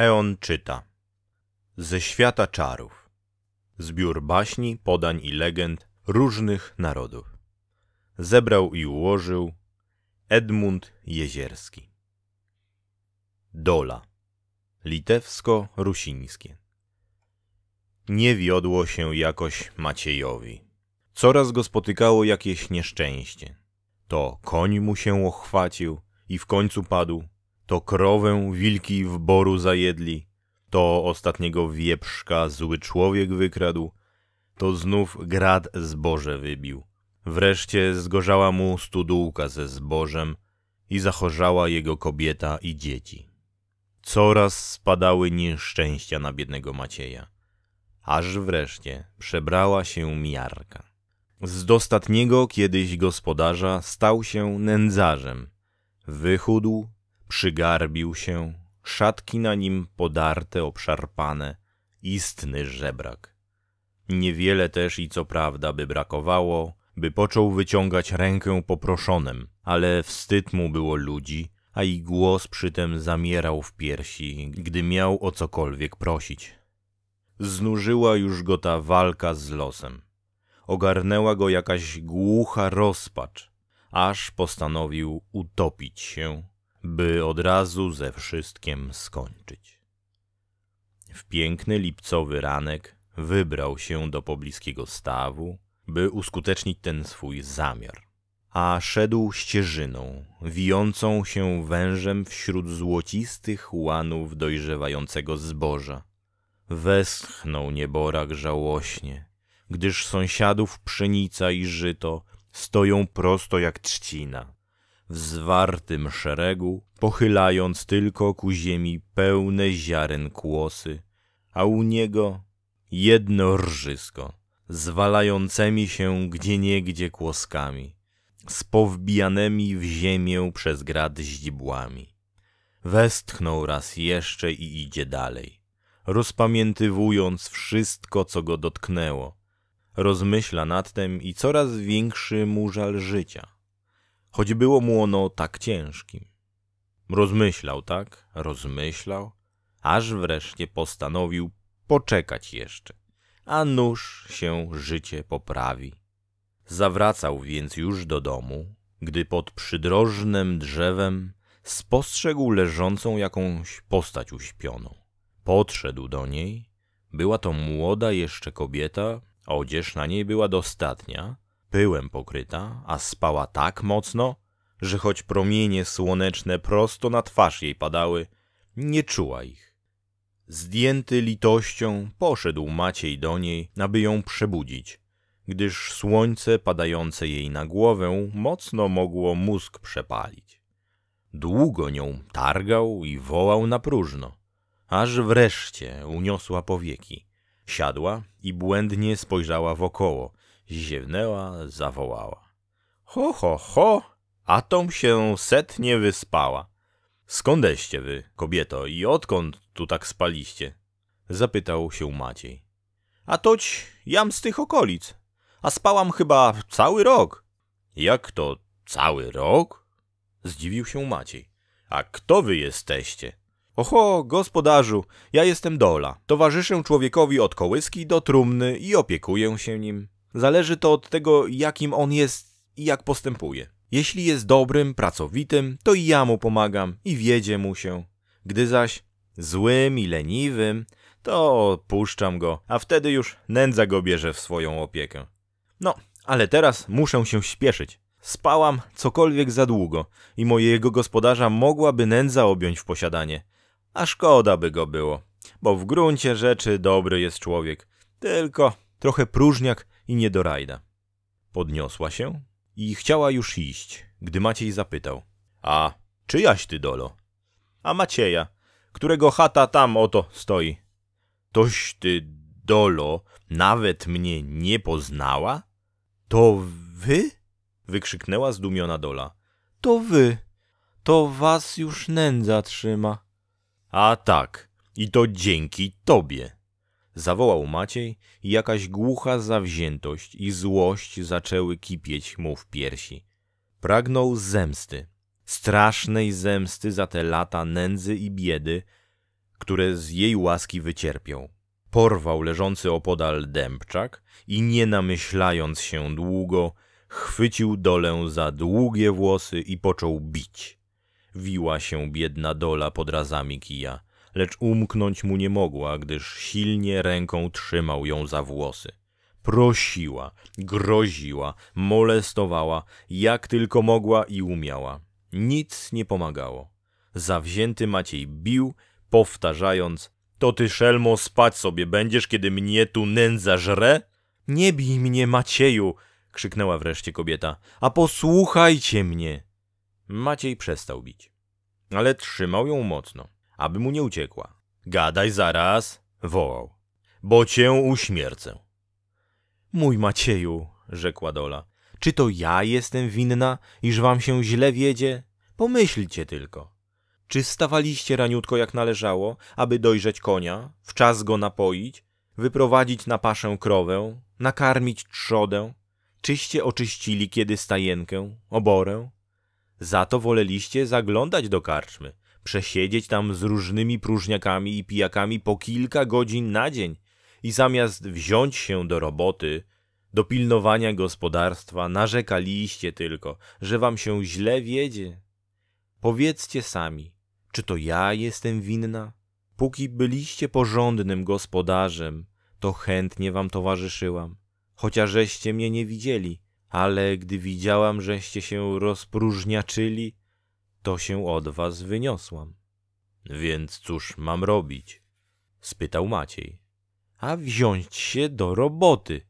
Eon czyta Ze świata czarów Zbiór baśni, podań i legend różnych narodów Zebrał i ułożył Edmund Jezierski Dola Litewsko-rusińskie Nie wiodło się jakoś Maciejowi Coraz go spotykało jakieś nieszczęście to koń mu się ochwacił i w końcu padł, to krowę wilki w boru zajedli, to ostatniego wieprzka zły człowiek wykradł, to znów grad zboże wybił. Wreszcie zgorzała mu studułka ze zbożem i zachorzała jego kobieta i dzieci. Coraz spadały nieszczęścia na biednego Macieja, aż wreszcie przebrała się miarka. Z dostatniego kiedyś gospodarza stał się nędzarzem. Wychudł Przygarbił się, szatki na nim podarte, obszarpane, istny żebrak. Niewiele też i co prawda by brakowało, by począł wyciągać rękę poproszonym, ale wstyd mu było ludzi, a i głos przytem zamierał w piersi, gdy miał o cokolwiek prosić. Znużyła już go ta walka z losem. Ogarnęła go jakaś głucha rozpacz, aż postanowił utopić się by od razu ze wszystkim skończyć. W piękny lipcowy ranek wybrał się do pobliskiego stawu, by uskutecznić ten swój zamiar, a szedł ścieżyną, wijącą się wężem wśród złocistych łanów dojrzewającego zboża. Westchnął nieborak żałośnie, gdyż sąsiadów pszenica i żyto stoją prosto jak trzcina, w zwartym szeregu, pochylając tylko ku ziemi pełne ziaren kłosy, a u niego jedno rżysko, zwalającymi się gdzieniegdzie kłoskami, z powbijanymi w ziemię przez grad źdźbłami. Westchnął raz jeszcze i idzie dalej, rozpamiętywując wszystko, co go dotknęło. Rozmyśla nad tym i coraz większy mu żal życia – choć było mu ono tak ciężkim. Rozmyślał tak, rozmyślał, aż wreszcie postanowił poczekać jeszcze, a nóż się życie poprawi. Zawracał więc już do domu, gdy pod przydrożnym drzewem spostrzegł leżącą jakąś postać uśpioną. Podszedł do niej. Była to młoda jeszcze kobieta, odzież na niej była dostatnia, pyłem pokryta, a spała tak mocno, że choć promienie słoneczne prosto na twarz jej padały, nie czuła ich. Zdjęty litością poszedł Maciej do niej, aby ją przebudzić, gdyż słońce padające jej na głowę mocno mogło mózg przepalić. Długo nią targał i wołał na próżno, aż wreszcie uniosła powieki. Siadła i błędnie spojrzała wokoło, ziewnęła, zawołała. Ho, ho, ho, a tom się setnie wyspała. Skądeście wy, kobieto, i odkąd tu tak spaliście? Zapytał się Maciej. A toć jam z tych okolic, a spałam chyba cały rok. Jak to cały rok? Zdziwił się Maciej. A kto wy jesteście? Oho, gospodarzu, ja jestem Dola. Towarzyszę człowiekowi od kołyski do trumny i opiekuję się nim. Zależy to od tego, jakim on jest i jak postępuje. Jeśli jest dobrym, pracowitym, to i ja mu pomagam i wiedzie mu się. Gdy zaś złym i leniwym, to puszczam go, a wtedy już nędza go bierze w swoją opiekę. No, ale teraz muszę się śpieszyć. Spałam cokolwiek za długo i mojego gospodarza mogłaby nędza objąć w posiadanie. A szkoda by go było, bo w gruncie rzeczy dobry jest człowiek. Tylko trochę próżniak i nie do rajda. Podniosła się i chciała już iść, gdy Maciej zapytał. A, czyjaś ty, Dolo? A Macieja, którego chata tam oto stoi. Toś ty, Dolo, nawet mnie nie poznała? To wy? Wykrzyknęła zdumiona Dola. To wy. To was już nędza trzyma. A tak, i to dzięki tobie. Zawołał Maciej i jakaś głucha zawziętość i złość zaczęły kipieć mu w piersi. Pragnął zemsty, strasznej zemsty za te lata nędzy i biedy, które z jej łaski wycierpiał. Porwał leżący opodal dębczak i nie namyślając się długo, chwycił dolę za długie włosy i począł bić. Wiła się biedna dola pod razami kija lecz umknąć mu nie mogła, gdyż silnie ręką trzymał ją za włosy. Prosiła, groziła, molestowała, jak tylko mogła i umiała. Nic nie pomagało. Zawzięty Maciej bił, powtarzając to ty, szelmo, spać sobie będziesz, kiedy mnie tu nędza żre? Nie bij mnie, Macieju! krzyknęła wreszcie kobieta. A posłuchajcie mnie! Maciej przestał bić, ale trzymał ją mocno aby mu nie uciekła. Gadaj zaraz, wołał, bo cię uśmiercę. Mój Macieju, rzekła Dola, czy to ja jestem winna, iż wam się źle wiedzie? Pomyślcie tylko. Czy stawaliście raniutko jak należało, aby dojrzeć konia, w czas go napoić, wyprowadzić na paszę krowę, nakarmić trzodę? Czyście oczyścili kiedy stajenkę, oborę? Za to woleliście zaglądać do karczmy, przesiedzieć tam z różnymi próżniakami i pijakami po kilka godzin na dzień i zamiast wziąć się do roboty, do pilnowania gospodarstwa, narzekaliście tylko, że wam się źle wiedzie. Powiedzcie sami, czy to ja jestem winna? Póki byliście porządnym gospodarzem, to chętnie wam towarzyszyłam, chociażeście mnie nie widzieli, ale gdy widziałam, żeście się rozpróżniaczyli, to się od was wyniosłam. Więc cóż mam robić? spytał Maciej. A wziąć się do roboty,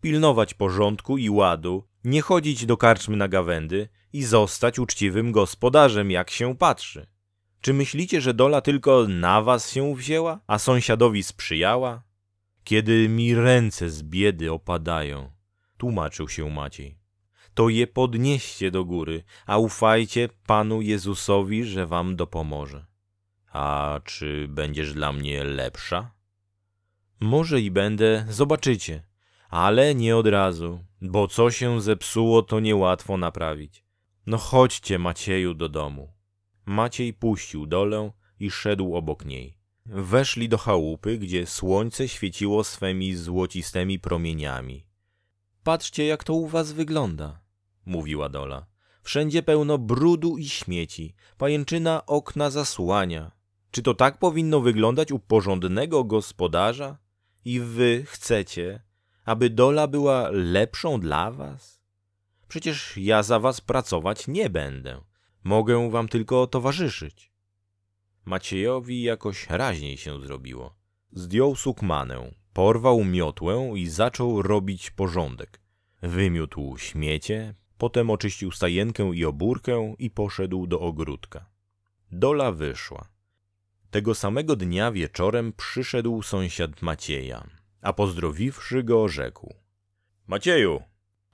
pilnować porządku i ładu, nie chodzić do karczmy na gawędy i zostać uczciwym gospodarzem, jak się patrzy. Czy myślicie, że dola tylko na was się wzięła, a sąsiadowi sprzyjała? Kiedy mi ręce z biedy opadają, tłumaczył się Maciej to je podnieście do góry, a ufajcie Panu Jezusowi, że wam dopomoże. A czy będziesz dla mnie lepsza? Może i będę, zobaczycie, ale nie od razu, bo co się zepsuło, to niełatwo naprawić. No chodźcie, Macieju, do domu. Maciej puścił dolę i szedł obok niej. Weszli do chałupy, gdzie słońce świeciło swymi złocistymi promieniami. Patrzcie, jak to u was wygląda, mówiła Dola. Wszędzie pełno brudu i śmieci. Pajęczyna okna zasłania. Czy to tak powinno wyglądać u porządnego gospodarza? I wy chcecie, aby dola była lepszą dla was? Przecież ja za was pracować nie będę. Mogę wam tylko towarzyszyć. Maciejowi jakoś raźniej się zrobiło. Zdjął sukmanę, porwał miotłę i zaczął robić porządek. Wymiótł śmiecie, Potem oczyścił stajenkę i obórkę i poszedł do ogródka. Dola wyszła. Tego samego dnia wieczorem przyszedł sąsiad Macieja, a pozdrowiwszy go rzekł. Macieju,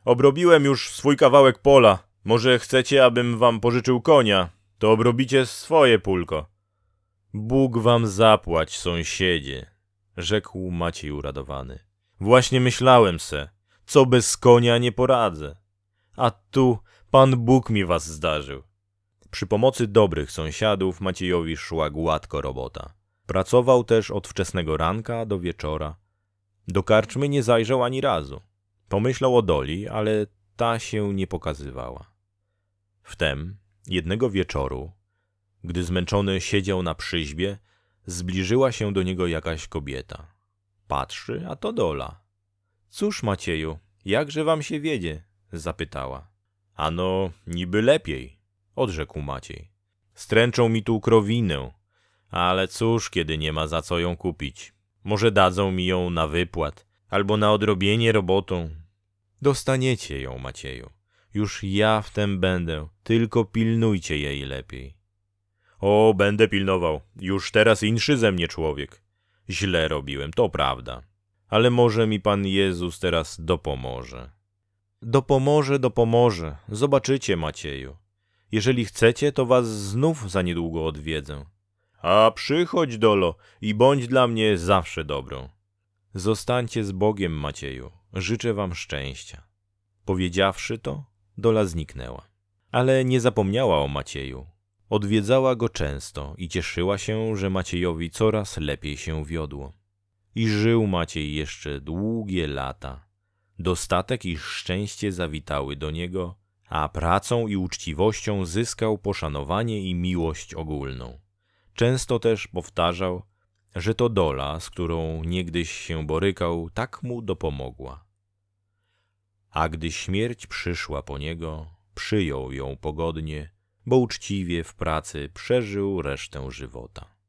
obrobiłem już swój kawałek pola. Może chcecie, abym wam pożyczył konia? To obrobicie swoje pulko. Bóg wam zapłać, sąsiedzie, rzekł Maciej uradowany. Właśnie myślałem se, co bez konia nie poradzę a tu Pan Bóg mi was zdarzył. Przy pomocy dobrych sąsiadów Maciejowi szła gładko robota. Pracował też od wczesnego ranka do wieczora. Do karczmy nie zajrzał ani razu. Pomyślał o Doli, ale ta się nie pokazywała. Wtem, jednego wieczoru, gdy zmęczony siedział na przyźbie, zbliżyła się do niego jakaś kobieta. Patrzy, a to Dola. Cóż, Macieju, jakże wam się wiedzie? zapytała. Ano, niby lepiej, odrzekł Maciej. Stręczą mi tu krowinę, ale cóż, kiedy nie ma za co ją kupić. Może dadzą mi ją na wypłat, albo na odrobienie robotą. Dostaniecie ją, Macieju. Już ja w tym będę, tylko pilnujcie jej lepiej. O, będę pilnował. Już teraz inszy ze mnie człowiek. Źle robiłem, to prawda. Ale może mi Pan Jezus teraz dopomoże. Dopomoże, dopomoże. Zobaczycie, Macieju. Jeżeli chcecie, to was znów za niedługo odwiedzę. A przychodź, Dolo, i bądź dla mnie zawsze dobrą. Zostańcie z Bogiem, Macieju. Życzę wam szczęścia. Powiedziawszy to, Dola zniknęła. Ale nie zapomniała o Macieju. Odwiedzała go często i cieszyła się, że Maciejowi coraz lepiej się wiodło. I żył Maciej jeszcze długie lata. Dostatek i szczęście zawitały do niego, a pracą i uczciwością zyskał poszanowanie i miłość ogólną. Często też powtarzał, że to dola, z którą niegdyś się borykał, tak mu dopomogła. A gdy śmierć przyszła po niego, przyjął ją pogodnie, bo uczciwie w pracy przeżył resztę żywota.